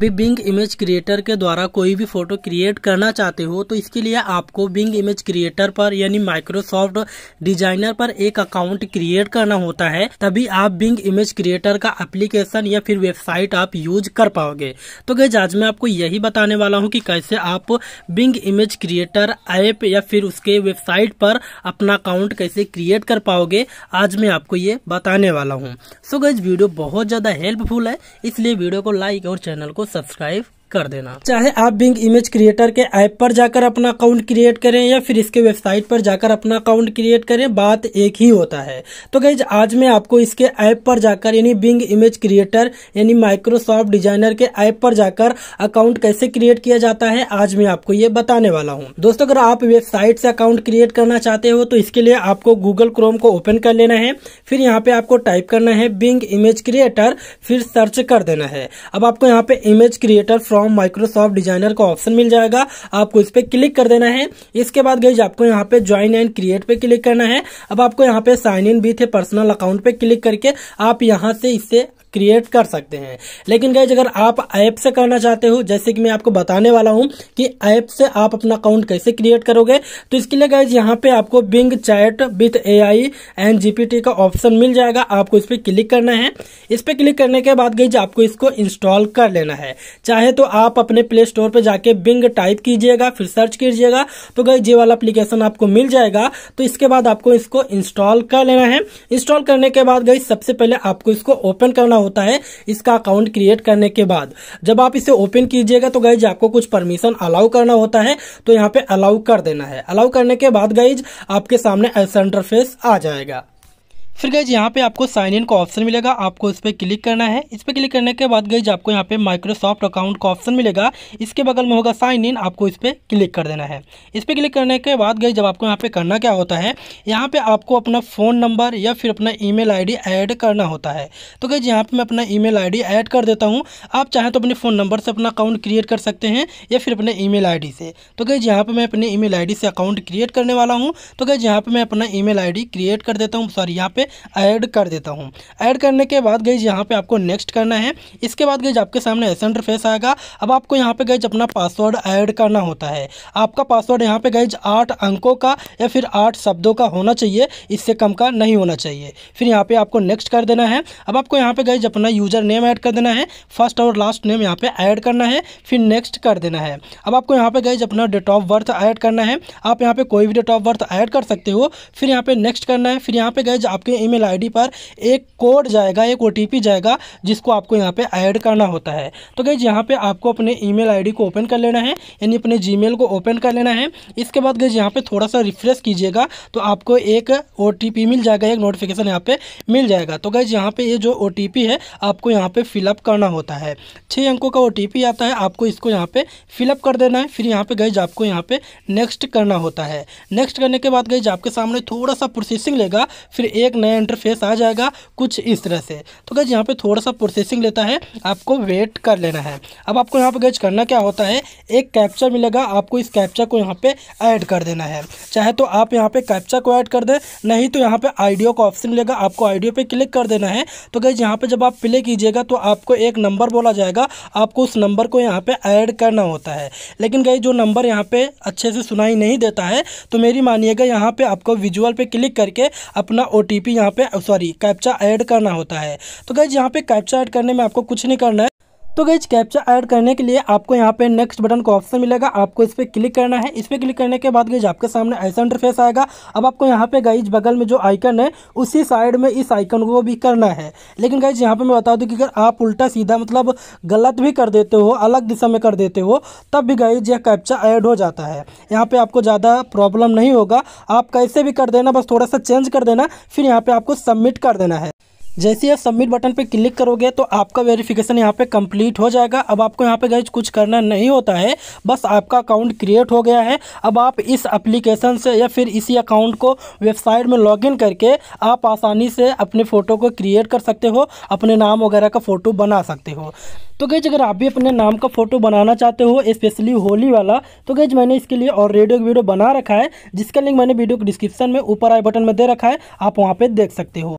भी Bing image creator के द्वारा कोई भी फोटो क्रिएट करना चाहते हो तो इसके लिए आपको बिंग इमेज क्रिएटर पर यानी माइक्रोसॉफ्ट डिजाइनर पर एक अकाउंट क्रिएट करना होता है तभी आप बिंग इमेज क्रिएटर का एप्लीकेशन या फिर वेबसाइट आप यूज कर पाओगे तो गैज आज मैं आपको यही बताने वाला हूँ कि कैसे आप बिंग इमेज क्रिएटर ऐप या फिर उसके वेबसाइट पर अपना अकाउंट कैसे क्रिएट कर पाओगे आज मैं आपको ये बताने वाला हूँ सो गज वीडियो बहुत ज्यादा हेल्पफुल है इसलिए वीडियो को लाइक और चैनल को subscribe कर देना चाहे आप बिंग इमेज क्रिएटर के ऐप पर जाकर अपना अकाउंट क्रिएट करें या फिर इसके वेबसाइट पर जाकर अपना अकाउंट क्रिएट करें बात एक ही होता है तो गई आज मैं आपको इसके ऐप पर जाकर यानी बिंग इमेज क्रिएटर यानी माइक्रोसॉफ्ट डिजाइनर के ऐप पर जाकर अकाउंट कैसे क्रिएट किया जाता है आज मैं आपको ये बताने वाला हूँ दोस्तों अगर आप वेबसाइट से अकाउंट क्रिएट करना चाहते हो तो इसके लिए आपको गूगल क्रोम को ओपन कर लेना है फिर यहाँ पे आपको टाइप करना है बिंग इमेज क्रिएटर फिर सर्च कर देना है अब आपको यहाँ पे image creator from from Microsoft designer का ऑप्शन मिल जाएगा आपको इस पर क्लिक कर देना है इसके बाद गई आपको यहाँ पे ज्वाइन एंड क्रिएट पे क्लिक करना है अब आपको यहाँ पे साइन इन भी थे पर्सनल अकाउंट पे क्लिक करके आप यहाँ से इसे क्रिएट कर सकते हैं लेकिन गैज अगर आप ऐप से करना चाहते हो जैसे कि मैं आपको बताने वाला हूं कि ऐप से आप अपना अकाउंट कैसे क्रिएट करोगे तो इसके लिए गैज यहाँ पे आपको Bing chat with A I and GPT का ऑप्शन मिल जाएगा आपको इस पर क्लिक करना है इस पर क्लिक करने के बाद गैज आपको इसको इंस्टॉल कर लेना है चाहे तो आप अपने प्ले स्टोर पर जाके बिंग टाइप कीजिएगा फिर सर्च कीजिएगा तो गैज ये वाला अप्लीकेशन आपको मिल जाएगा तो इसके बाद आपको इसको इंस्टॉल कर लेना है इंस्टॉल करने के बाद गई सबसे पहले आपको इसको ओपन करना होता है इसका अकाउंट क्रिएट करने के बाद जब आप इसे ओपन कीजिएगा तो गाइज आपको कुछ परमिशन अलाउ करना होता है तो यहाँ पे अलाउ कर देना है अलाउ करने के बाद गाइज आपके सामने ऐसा इंटरफेस आ जाएगा फिर गई यहाँ पे आपको साइन इन का ऑप्शन मिलेगा आपको इस पर क्लिक करना है इस पर क्लिक करने के बाद गई आपको यहाँ पे माइक्रोसॉफ्ट अकाउंट का ऑप्शन मिलेगा इसके बगल में होगा साइन इन आपको इस पर क्लिक कर देना है इस पर क्लिक करने के बाद गई जब आपको यहाँ पे करना क्या होता है यहाँ पे आपको अपना फ़ोन नंबर या फिर अपना ई मेल ऐड करना होता है तो गई यहाँ पर मैं अपना ई मेल ऐड कर देता हूँ आप चाहें तो अपने फ़ोन नंबर से अपना अकाउंट क्रिएट कर सकते हैं या फिर अपने ई मेल से तो गई यहाँ पर मैं अपने ई मेल से अकाउंट क्रिएट करने वाला हूँ तो गई यहाँ पर मैं अपना ई मेल क्रिएट कर देता हूँ सॉरी यहाँ पर ऐड कर देता हूँ ऐड करने के बाद गई यहाँ पर आपको नेक्स्ट करना है इसके बाद गई आपके सामने ऐसा इंटरफेस आएगा अब आपको यहाँ पर गई अपना पासवर्ड ऐड करना होता है आपका पासवर्ड यहाँ पर गई आठ अंकों का या फिर आठ शब्दों का होना चाहिए इससे कम का नहीं होना चाहिए फिर यहाँ पे आपको नेक्स्ट कर देना है अब आपको यहाँ पे गई अपना यूजर नेम ऐड कर देना है फर्स्ट और लास्ट नेम यहाँ पे ऐड करना है फिर नेक्स्ट कर देना है अब आपको यहाँ पे गई अपना डेट ऑफ बर्थ ऐड करना है आप यहाँ पे कोई भी डेट ऑफ बर्थ ऐड कर सकते हो फिर यहाँ पे नेक्स्ट करना है फिर यहाँ पे गए आपके ईमेल आईडी पर एक कोड जाएगा एक ओटीपी जाएगा जिसको आपको यहाँ पे ऐड करना होता है तो गई यहाँ पे आपको अपने ईमेल आईडी को ओपन कर लेना है यानी अपने जीमेल को ओपन कर लेना है इसके बाद गई यहाँ पे थोड़ा सा रिफ्रेश कीजिएगा तो आपको एक ओ मिल जाएगा एक नोटिफिकेशन यहाँ पे मिल जाएगा तो गई यहाँ पे ये जो ओ है आपको यहाँ पे फिलअप करना होता है छः अंकों का ओ आता है आपको इसको यहाँ पे फिलअप कर देना है फिर यहाँ पे गई आपको यहाँ पे नेक्स्ट करना होता है नेक्स्ट करने के बाद गई आपके सामने थोड़ा सा प्रोसेसिंग लेगा फिर एक नया इंटरफेस आ जाएगा कुछ इस तरह से तो गज यहाँ पे थोड़ा सा प्रोसेसिंग लेता है आपको वेट कर लेना है अब आपको यहाँ पे गज करना क्या होता है एक कैप्चा मिलेगा आपको इस कैप्चा को यहाँ पे ऐड कर देना है चाहे तो आप यहाँ पे कैप्चा को ऐड कर दें नहीं तो यहाँ पे आइडियो का ऑप्शन मिलेगा आपको आइडियो पर क्लिक कर देना है तो गैज यहाँ पर जब आप प्ले कीजिएगा तो आपको एक नंबर बोला जाएगा आपको उस नंबर को यहाँ पे ऐड करना होता है लेकिन गई जो नंबर यहाँ पे अच्छे से सुनाई नहीं देता है तो मेरी मानिएगा यहाँ पर आपको विजुअल पर क्लिक करके अपना ओ यहाँ पे सॉरी कैप्चा ऐड करना होता है तो गैज यहाँ पे कैप्चा ऐड करने में आपको कुछ नहीं करना है तो गई कैप्चा ऐड करने के लिए आपको यहाँ पे नेक्स्ट बटन का ऑप्शन मिलेगा आपको इस पर क्लिक करना है इस पर क्लिक करने के बाद गई आपके सामने ऐसा इंटरफेस आएगा अब आपको यहाँ पे गई बगल में जो आइकन है उसी साइड में इस आइकन को भी करना है लेकिन गई यहाँ पर मैं बता दूँ कि अगर आप उल्टा सीधा मतलब गलत भी कर देते हो अलग दिशा में कर देते हो तब भी गई यह कैप्चा ऐड हो जाता है यहाँ पर आपको ज़्यादा प्रॉब्लम नहीं होगा आप कैसे भी कर देना बस थोड़ा सा चेंज कर देना फिर यहाँ पर आपको सबमिट कर देना है जैसे आप सबमिट बटन पर क्लिक करोगे तो आपका वेरिफिकेशन यहाँ पे कंप्लीट हो जाएगा अब आपको यहाँ पे गाइज कुछ करना नहीं होता है बस आपका अकाउंट क्रिएट हो गया है अब आप इस एप्लीकेशन से या फिर इसी अकाउंट को वेबसाइट में लॉगिन करके आप आसानी से अपने फ़ोटो को क्रिएट कर सकते हो अपने नाम वगैरह का फ़ोटो बना सकते हो तो गैज अगर आप भी अपने नाम का फ़ोटो बनाना चाहते हो स्पेशली होली वाला तो गैज मैंने इसके लिए ऑलरेडी एक वीडियो बना रखा है जिसका लिंक मैंने वीडियो के डिस्क्रिप्शन में ऊपर आई बटन में दे रखा है आप वहाँ पर देख सकते हो